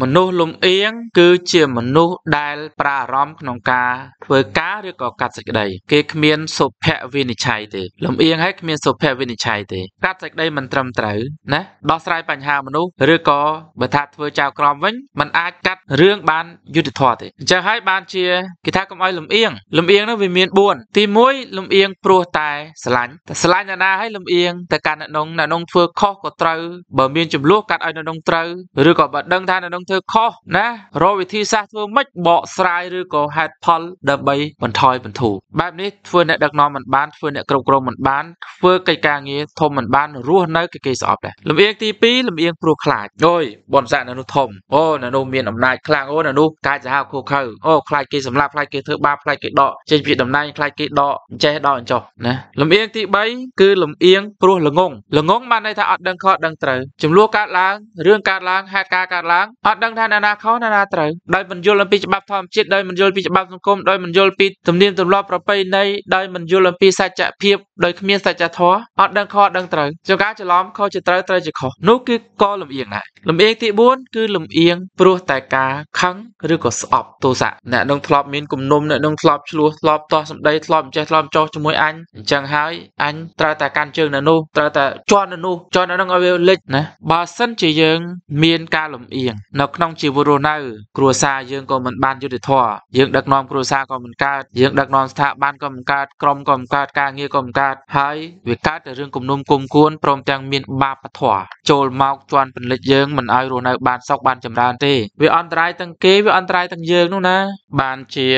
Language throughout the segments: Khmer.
មនុស្សលំអៀងគឺជាមនុស្សដែលប្រារម្ភក្នុងការធ្វើការឬក៏កាត់សេចក្តី គេគ្មានសុភៈវិនិច្ឆ័យទេលំអៀងហើយគ្មានសុភៈវិនិច្ឆ័យទេកាត់សេចក្តីមិនត្រឹមត្រូវ ណាដោះស្រាយបញ្ហាមនុស្សឬក៏បើថាធ្វើចៅក្រមវិញมันអាចកាត់រឿងបានយុត្តិធម៌ទេអញ្ចឹងហើយបានជាគេថាកុំឲ្យលំអៀងលំអៀងនោះវាមាន4ទី1លំអៀងព្រោះតែស្រឡាញ់តែស្រឡាញ់អ្នកណាហើយលំអៀងទៅកាន់អ្នកនងអ្នកនងធ្វើខុសក៏ត្រូវបើមានចំនួនកាត់ឲ្យអ្នកនងត្រូវឬក៏បើដឹងថាអ្នកនងមធ្វើខុសណារកវិធីសាស្ត្រធ្វើម៉េចបកស្រាយឬក៏ហេតុផលដើម្បីបន្ថយបន្ធូរបែបនេះធ្វើអ្នកដឹកនាំមិនបានធ្វើអ្នកគ្រប់គ្រងមិនបានធ្វើកិច្ចការងារធំមិនបានរស់នៅកិគេស្អប់ដែរលំអៀងទី2លំអៀងព្រោះខ្លាចអូយបនស័កនៅនោះធំអូនៅនោះមានអំណាចខ្លាំងអូនៅនោះកាចសាហាវខូខើអូខ្លាចគេសម្លាប់ខ្លាចគេធ្វើបាបខ្លាចគេដកចេញពីតំណែងខ្លាចគេដកអញ្ចេះដកអញ្ចោះណាលំអៀងទី3គឺលំអៀងព្រោះល្ងងល្ងងបានន័យថាអត់ដឹងខុសដឹងត្រូវចំនួនកើតឡើងរឿងកើតឡើងហេតុការកើតឡើងអត់ដឹងថាណាណាខុសណាណាត្រូវដោយមិនយល់អំពីច្បាប់ធម្មជាតិដោយមិនយល់ពីច្បាប់សង្គមដោយមិនយល់ពីទំនៀមទម្លាប់ប្រពៃណីដោយមិនយល់អំពីសច្ចភាពដោយគ្មានសច្ចធម៌អត់ដឹងខុសដឹងត្រូវជាការច្រឡំខុសជាត្រូវត្រូវជាខុសនោះគឺក៏លំអៀងដែរលំអៀងទី4គឺលំអៀងព្រោះតែការខឹងឬក៏ស្អប់ទោសៈអ្នកនឹងធ្លាប់មានគំនុំអ្នកនឹងធ្លាប់ឆ្លោះធ្លាប់តោះសម្ដីធ្លាប់ចេះធ្លាប់ចោះជាមួយអញអញ្ចឹងហើយអញត្រូវតែកាន់ជើងនៅនោះត្រូវតែជន់នៅនោះជន់នៅនោះឲ្យវាលិចណាបើសិនជាយើងមានការលំអៀងនៅក្នុងជីវរស់នៅគ្រួសារយើងក៏មិនបានយុត្តិធម៌យើងដឹកនាំគ្រួសារក៏មិនកើតយើងដឹកនាំស្ថាប័នក៏មិនកើតក្រុមក៏មិនកើតការងារក៏មិនកើតហើយវាកើតតែរឿងគំនុំគុំគួនព្រមទាំងមានបាបធម៌ចូលមកជន់ពលិចយើងមិនឲ្យរស់នៅបានសុខបានចម្រើនទេវាអន្តរាយទាំងគេវាអន្តរាយទាំងយើងនោះណាបានជា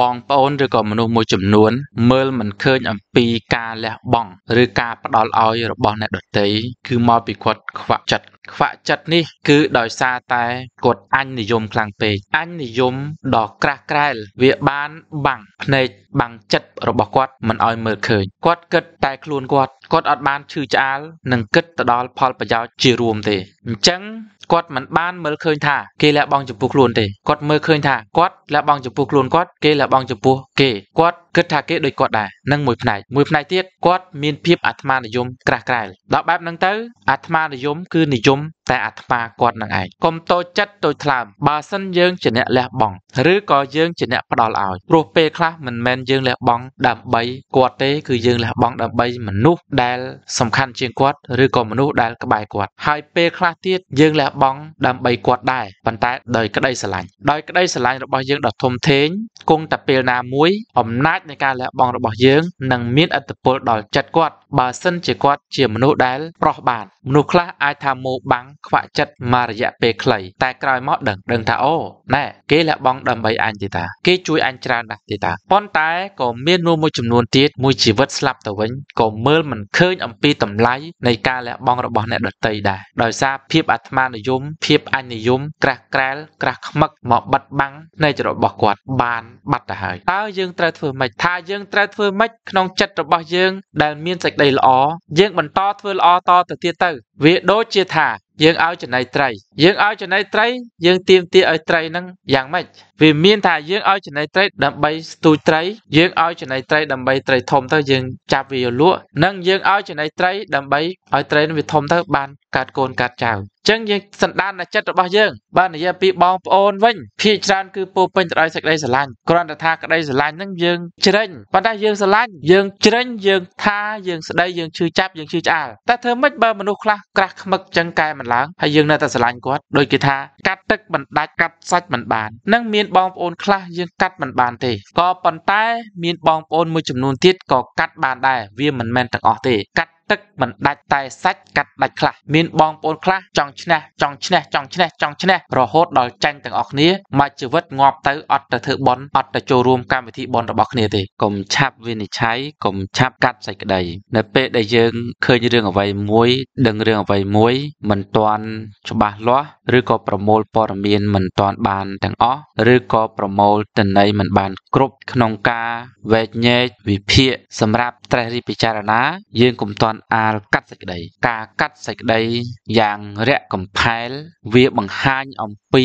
បងប្អូនឬក៏មនុស្សមួយចំនួន មើលមិនឃើញអំពីការលះបង់ឬការផ្ដល់ឲ្យរបស់អ្នកដទៃគឺមកពីគាត់ខ្វាក់ចិត្តខ្វាក់ចិត្តនេះគឺដោយសារតែគាត់អញនិយមខ្លាំងពេកអញនិយមដល់ក្រាស់ក្រែល វាបានបាំងភ្នែកបាំងចិត្តរបស់គាត់មិនឲ្យមើលឃើញគាត់គិតតែខ្លួនគាត់គាត់អត់បានឈឺឆ្អាលនិងគិតទៅដល់ផលប្រយោជន៍ជារួមទេអញ្ចឹងគាត់មិនបានមើលឃើញថាគេលះបង់ចំពោះខ្លួនទេគាត់មើលឃើញថាគាត់លះបង់ចំពោះខ្លួនគាត់គេលះបង់ចំពោះគេគាត់គិតថាគេដូចគាត់ដែរនឹងមួយផ្នែកមួយផ្នែកទៀតគាត់មានភាពអាត្មានិយមក្រាស់ក្រែលដល់បែបហ្នឹងទៅអាត្មានិយមគឺនិយមតែអាត្មាគាត់នឹងឯងកុំតូចចិត្តតូចថ្លើមបើសិនយើងជាអ្នកលះបង់ឬក៏យើងជាអ្នកផ្ដល់ឲ្យព្រោះពេលខ្លះមិនមែនយើងលះបង់ដើម្បីគាត់ទេគឺយើងលះបង់ដើម្បីមនុស្សដែល សំខាន់ជាងគាត់ឬក៏មនុស្សដែលក្បែរគាត់ហើយពេលខ្លះទៀតយើងលះបង់ដើម្បីគាត់ដែរប៉ុន្តែដោយក្តីស្រឡាញ់ដោយក្តីស្រឡាញ់របស់យើងដ៏ធំធេងគង់តែពេលណាមួយអំណាចនៃការលះបង់របស់យើងនឹងមានឥទ្ធិពលដល់ចិត្តគាត់បើសិនជាគាត់ជាមនុស្សដែលប្រោះបាន មនុស្សខ្លះអាចថាមោបាំងខ្វាក់ចិត្តមករយៈពេលខ្លីតែក្រោយមកដឹង ដឹងថាអូណែគេលះបង់ដើម្បីអញទេតាគេជួយអញច្រើនណាស់ទេតាប៉ុន្តែក៏មានមនុស្សមួយចំនួនទៀតមួយជីវិតស្លាប់ទៅវិញក៏មើលមិនឃើញអំពីតម្លៃនៃការលះបង់របស់អ្នកដទៃដែរដោយសារភាពអាត្មានិយមភាពអញនិយមក្រាស់ក្រែលក្រាស់ខ្មឹកមកបិទបាំងនៃរបស់គាត់បានបាត់ទៅហើយតើយើងត្រូវធ្វើម៉េចថាយើងត្រូវធ្វើម៉េចក្នុងចិត្តរបស់យើងដែលមានសេចក្តីដីល្អយើងបន្តធ្វើល្អតទៅទៀតទៅ វាដូចជាថាយើងឲ្យចំណៃត្រី យើងឲ្យចំណៃត្រី យើងទៀមទាឲ្យត្រីហ្នឹងយ៉ាងម៉េចវាមាន ថាយើងឲ្យចំណៃត្រីដើម្បីស្ទូចត្រី យើងឲ្យចំណៃត្រីដើម្បីត្រីធំទៅយើងចាប់វាលក់និងយើងឲ្យចំណៃត្រី ដើម្បីឲ្យត្រីនឹងវាធំទៅបាន កាត់កូនកាត់ចៅចឹងយើងសន្តានចិត្តរបស់យើងបើនិយាយពីបងប្អូនវិញភាគច្រើនគឺពោពេញទៅដោយសេចក្តីស្រឡាញ់គ្រាន់តែថាក្តីស្រឡាញ់ហ្នឹងយើងជ្រេញប៉ុន្តែយើងស្រឡាញ់យើងជ្រេញយើង ថាយើងស្ដីយើងឈឺចាប់យើងឈឺឆ្អាលតែធ្វើម៉េចបើមនុស្សខ្លះក្រាស់ខ្មឹកចឹងកែមិនឡើងហើយយើងនៅតែស្រឡាញ់គាត់ដូចគេថាកាត់ទឹកបណ្ដាច់កាត់សាច់មិនបាននឹងមានបងប្អូនខ្លះយើងកាត់មិនបានទេក៏ប៉ុន្តែមានបងប្អូនមួយចំនួនទៀតក៏កាត់បានដែរវាមិនមែនទាំងអស់ទេកាត់ទឹកមិនដាច់តែសាច់កាត់ដាច់ខ្លះមានបងប្អូនខ្លះចង់ឈ្នះចង់ឈ្នះចង់ឈ្នះចង់ឈ្នះរហូតដល់ចាញ់ទាំងអស់គ្នាមកជីវិតងាប់ទៅអត់ទៅធ្វើបន់អត់ទៅចូលរួមកម្មវិធីបន់របស់គ្នាទេកុំឆាប់វិនិច្ឆ័យកុំឆាប់កាត់សេចក្តី នៅ ពេលដែលយើងឃើញរឿងអ្វីមួយដឹងរឿងអ្វីមួយមិនទាន់ច្បាស់លាស់ឬក៏ប្រមូលព័ត៌មានមិនទាន់បានទាំងអស់ឬក៏ប្រមូលទិន្ន័យមិនបានគ្រប់ក្នុងការវែកញែកវិភាគសម្រាប់ត្រេះរិះពិចារណា យើងកុំទាន់ន់អាលកាត់សេចក្តីការកាត់សេចក្តីយ៉ាងរាក់កំផែល វាបង្ហាញអំពី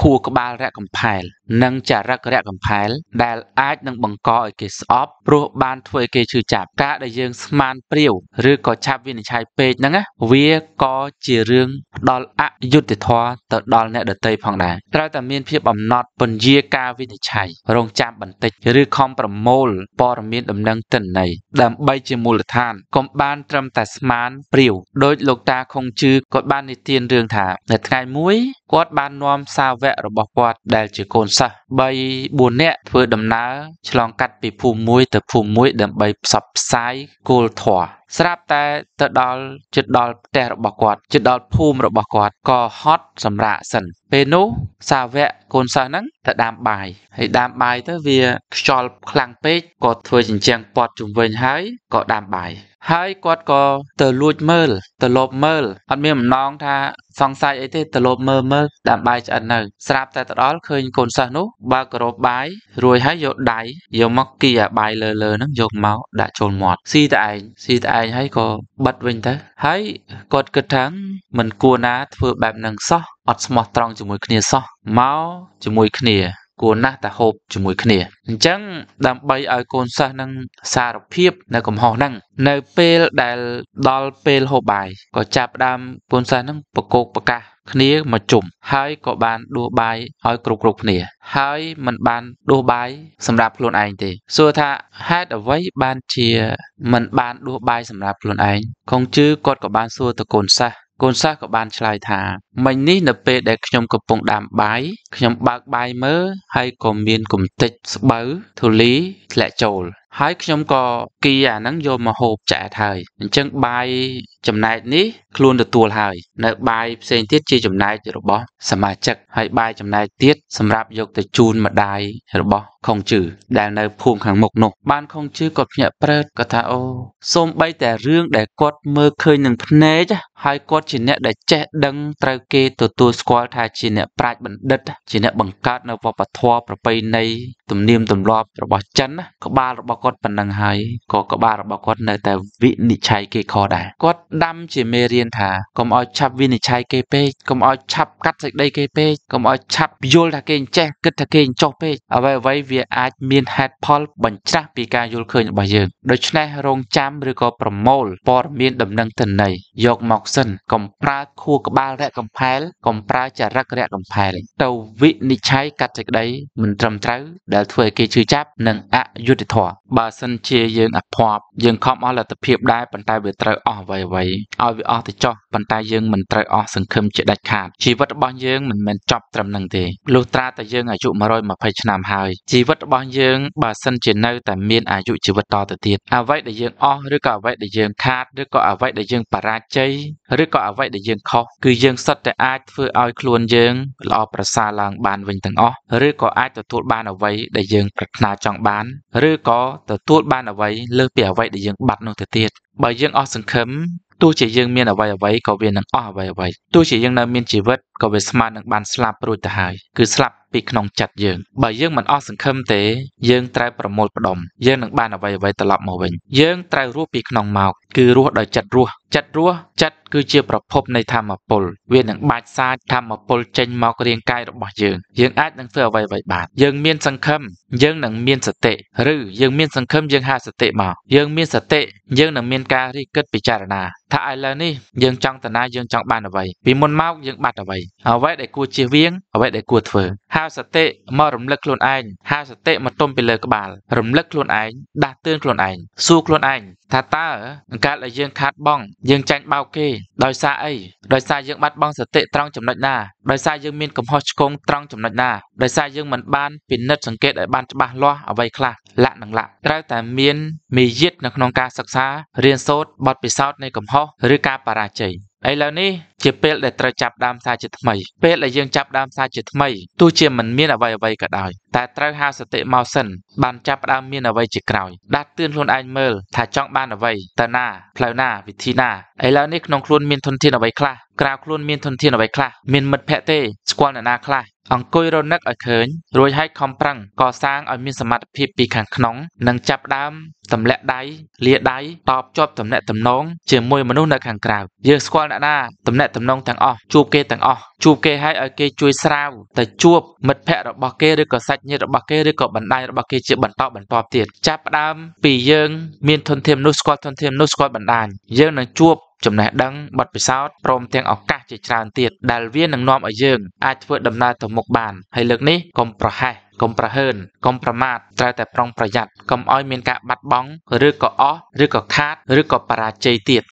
ខួរក្បាលរាក់កំផែលនិងចរិតរៈកំផែលដែលអាចនឹងបង្កឲ្យគេស្អប់ព្រោះបានធ្វើឲ្យគេឈឺចាប់ការដែលយើងស្មានព្រាវឬក៏ឆាប់វិនិច្ឆ័យពេកហ្នឹងណាវាក៏ជារឿងផ្ដល់អយុត្តិធម៌ទៅដល់អ្នកដតីផងដែរត្រូវតែមានភាពអំណត់ពន្យាការវិនិច្ឆ័យរងចាំបន្តិចឬខំប្រមូលព័ត៌មានដំណឹងទិន្នន័យដើម្បីជាមូលដ្ឋានកុំបានត្រឹមតែស្មានព្រាវដោយលោកតាខុងជឺគាត់បាននិទានរឿងថានៅថ្ងៃមួយគាត់បាននាំសាវករបស់គាត់ដែលជាកូនសិស្ស3 4នាក់ធ្វើដំណើរឆ្លងកាត់ពីភូមិមួយទៅភូមិមួយដើម្បីផ្សព្វផ្សាយគោលធម៌ស្រាប់តែទៅដល់ជិតដល់ផ្ទះរបស់គាត់ជិតដល់ភូមិរបស់គាត់ក៏ហត់សម្រាកសិន ពេលនោះសាវកកូនសិស្សហ្នឹងទៅដាំបាយហើយដាំបាយទៅវាខ្យល់ខ្លាំងពេកក៏ធ្វើជញ្ជាំងព័ទ្ធជុំវិញហើយក៏ដាំបាយហើយគាត់ក៏ទៅលួចមើលទៅលបមើលអត់មានបំណងថាសង្ស័យអីទេទៅលបមើលមើលដាំបាយឆ្អិននៅស្រាប់តែទៅដល់ឃើញកូនសិស្សនោះបើករោបបាយរួយហើយយកដៃយកមកគីអាបាយលើលើហ្នឹងយកមកដាក់ចូលមាត់ស៊ីតែឯងស៊ីតែឯងហើយក៏បិទវិញទៅហើយគាត់គិតថាមិនគួរណាធ្វើបែបហ្នឹងសោះអត់ស្មោះត្រង់ជាមួយគ្នាសោះមកជាមួយគ្នាគួរណាស់តែហូបជាមួយគ្នាអញ្ចឹងដើម្បីឲ្យកូនសិស្សនឹងសារភាព នៅ កំហុសហ្នឹងនៅពេលដែលដល់ពេលហូបបាយក៏ចាប់ដើមកូនសិស្សហ្នឹងប្រកោកប្រកាសគ្នាមកជុំហើយក៏បាន ដួសបាយឲ្យគ្រប់គ្រប់គ្នា ហើយមិនបានដួសបាយសម្រាប់ខ្លួនឯងទេសួរថាហេតុអ្វីបានជាមិនបានដួសបាយសម្រាប់ខ្លួនឯងខុងជឺគាត់ក៏បានសួរទៅកូនសាសកូនសិស្សក៏បានឆ្លើយថា មិញនេះនៅពេលដែលខ្ញុំកំពុងដាំបាយខ្ញុំបើកបាយមើលហើយក៏មានកំទេចស្បូវធូលីធ្លាក់ចូល ហើយខ្ញុំក៏គីអាហ្នឹងយកមកហូបចែកហើយអញ្ចឹងបាយចំណែកនេះខ្លួនទទួលហើយ នៅបាយផ្សេងទៀតជាចំណែករបស់សមាជិកហើយបាយចំណែកទៀតសម្រាប់យកទៅជូនម្ដាយរបស់ខុងជឺដែលនៅ ភូមិខាងមុខនោះ បានខុងជឺគាត់ភ្ញាក់ព្រើតគាត់ថាអូសូមបីតែរឿងដែលគាត់មើលឃើញនឹងភ្នែកហើយគាត់ជាអ្នកដែលចេះដឹងត្រូវគេទទួលស្គាល់ថាជាអ្នកប្រាជ្ញបណ្ឌិតជាអ្នកបង្កើតនៅវប្បធម៌ប្រពៃណីទំនៀមទម្លាប់ របស់ចិនក្បាលរបស់គាត់ប៉ុណ្ណឹងហើយក៏ក្បាលរបស់គាត់នៅតែវិនិច្ឆ័យគេខុសដែរគាត់ដាំជាមេរៀរៀនថាកុំឲ្យឆាប់វិនិច្ឆ័យគេពេកកុំឲ្យឆាប់កាត់សេចក្តីគេពេកកុំឲ្យឆាប់យល់ថាគេអញ្ចេះគិតថាគេអញ្ចោះពេកអ្វីអ្វីវាអាចមានហេតុផលបញ្ច្រាស់ពីការយល់ឃើញរបស់យើងដូច្នេះរងចាំឬក៏ប្រមូលព័ត៌មានដំណឹងទិន្ន័យយកមកសិនកុំប្រើខួរក្បាលរកកំផែលកុំប្រើចរិតរកកំផែលទៅវិនិច្ឆ័យកាត់សេចក្តីមិនត្រឹមត្រូវដែលធ្វើឲ្យគេឈឺចាប់ និងអយុត្តិធម៌បើសិនជាយើងអភ័ព្វយើងខំអស់លទ្ធភាពដែរប៉ុន្តែវាត្រូវអស់អ្វីអ្វីឲ្យវាអស់ទៅចោះប៉ុន្តែយើងមិនត្រូវអស់សង្ឃឹមជាដាច់ខាតជីវិតរបស់យើងមិនមែនចប់ត្រឹមនឹងទេលុះត្រាតែយើងអាយុ120ឆ្នាំហើយជីវិតរបស់យើងបើសិនជានៅតែមានអាយុជីវិតតទៅទៀតអ្វីដែលយើងអស់ឬក៏អ្វីដែលយើងខាតឬក៏អ្វីដែលយើងបរាជ័យឬក៏អ្វីដែលយើងខុសគឺយើងសុទ្ធតែអាចធ្វើឲ្យខ្លួនយើងល្អប្រសើរឡើងបានវិញទាំងអស់ឬក៏អាចទទួលបានអ្វីដែលយើងប្រាថ្នាចង់បានឬក៏ទទួលបានអ្វីលើសពីអ្វីដែលយើងបាត់នោះទៅទៀតបើយើងអស់សង្ឃឹមទោះជាយើងមានអ្វីអ្វីក៏វានឹងអស់អ្វីអ្វីទោះជាយើងនៅមានជីវិតក៏វាស្មើនឹងបានស្លាប់រួចទៅហើយគឺស្លាប់ពីក្នុងចិត្តយើងបើយើងមិនអស់សង្ឃឹមទេយើងត្រូវប្រមូលផ្ដុំយើងនឹងបានអ្វីអ្វីត្រឡប់មកវិញយើងត្រូវរស់ពីក្នុងមកគឺរស់ដោយចិត្តរស់ចិត្តរស់ចិត្តគឺជាប្រភពនៃធម្មពលវានឹងបាច់សាចធម្មពល ចេញមករាងកាយរបស់យើងយើងអាចនឹងធ្វើអ្វីៗបានយើងមានសង្ឃឹមយើងនឹងមានសតិឬយើងមានសង្ឃឹមយើងហាសតិមកយើងមានសតិយើងនឹងមានការរិះគិតពិចារណា ថាឥឡូវនេះយើងចង់តណាយើងចង់បានអ្វីពីមុនមកយើងបាត់អ្វីអ្វីដែលគួរជៀសវាងអ្វីដែលគួរធ្វើហាសតិមករំលឹកខ្លួនឯងហាសតិមកទុំពីលើក្បាលរំលឹកខ្លួនឯងដាស់តឿនខ្លួនឯងសួរខ្លួនឯងថាតើបង្កើតឲ្យយើងខាតបង់យើងចាញ់បោកគេដោយសារអីដោយសារយើងបាត់បង់សតិត្រង់ចំណុចណាដោយសារយើងមានកំហុសឆ្គងត្រង់ចំណុចណាដោយសារយើងមិនបានពិនិត្យសង្កេតឲ្យបានច្បាស់លាស់អ្វីខ្លះលក្ខនឹងលក្ខត្រូវតែមានមេយាទនៅក្នុងការសិក្សារៀនសូត្របទពិសោធន៍នៃកំហុសឬការបរាជ័យឥឡូវនេះជាពេលដែលត្រូវចាប់ដើមសារជាថ្មីពេលដែលយើងចាប់ដើមសារជាថ្មីទោះជាមិនមានអ្វីអ្វីក៏ដោយតែត្រូវហៅសតិមកសិន បានចាប់ផ្ដើមមានអ្វីជាក្រោយដាស់តឿនខ្លួនឯងមើលថាចង់បានអ្វីទៅណាផ្លូវណាវិធីណាឥឡូវនេះក្នុងខ្លួនមានធនធានអ្វីខ្លះក្រៅខ្លួនមានធនធានអ្វីខ្លះមានមិត្តភ័ក្តិទេស្គាល់អ្នកណាខ្លះអង្គុយរនឹកឲ្យឃើញរួចហើយខំប្រឹងកសាងឲ្យមានសមត្ថភាពពីខាងក្នុង និងចាប់ដើមទម្លាក់ដៃលាដៃតបជាប់ទំនាក់ទំនងជាមួយមនុស្សនៅខាងក្រៅយើងស្គាល់អ្នកណាទំនាក់ទំនងទាំងអស់ជួបគេទាំងអស់ជួបគេហើយឲ្យគេជួយស្រាវទៅជួបមិត្តភ័ក្តិរបស់គេឬក៏សាច់ត្តញាតិរបស់គេឬក៏បណ្ដាញរបស់គេជាបន្តបន្ទាប់ទៀតចាប់ផ្ដើមពីយើងមានធនធានមនុស្សស្គាល់ធនធានមនុស្សស្គាល់បណ្ដាញយើងនឹងជួបចំណេះដឹងបទពិសោធន៍ព្រមទាំងឱកាសជាច្រើនទៀតដែលវានឹងនាំឲ្យយើងអាចធ្វើដំណើរទៅមុខបាន ហើយលើកនេះកុំប្រហែសកុំប្រហើនកុំប្រមាថត្រូវតែប្រុងប្រយ័ត្នកុំឲ្យមានការបាត់បង់ឬក៏អស់ឬក៏ខាតឬក៏បរាជ័យទៀត